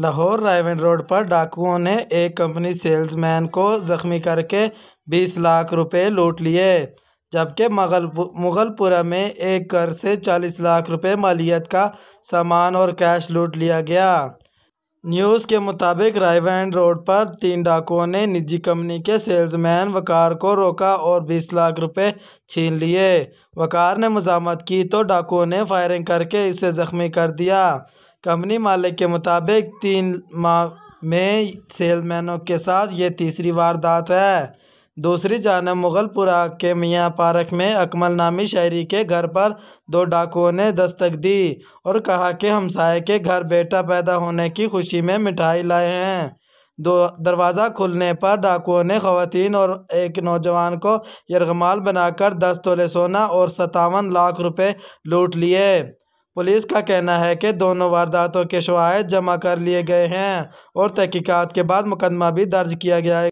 Lahore रायवन road पर डाकुओं ने एक कंपनी सेल्समैन को जख्मी करके बीस लाख रुपए लूट लिए जबकि मगल मुगलपुरा में एक घर से चालीस लाख रुपए मालियत का सामान और कैश लूट लिया गया न्यूज़ के मुताबिक रायवन रोड पर तीन डाकुओं ने निजी कंपनी के सेल्समैन वकार को रोका और 20 लाख रुपए छीन लिए वकार ने मजामत की तो डाकुओं ने फायरिंग करके इसे ज़ख्मी कर दिया कंपनी मालिक के मुताबिक तीन माह में सेलमैनों के साथ ये तीसरी वारदात है दूसरी जानब मुगलपुरा के मियाँ पार्क में अकमल नामी शहरी के घर पर दो डाकुओं ने दस्तक दी और कहा कि हमसाए के घर बेटा पैदा होने की खुशी में मिठाई लाए हैं दो दरवाज़ा खुलने पर डाकुओं ने खवतिन और एक नौजवान को यरगमाल बनाकर दस तोले सोना और सतावन लाख रुपए लूट लिए पुलिस का कहना है कि दोनों वारदातों के शवाहद जमा कर लिए गए हैं और तहकीकात के बाद मुकदमा भी दर्ज किया गया है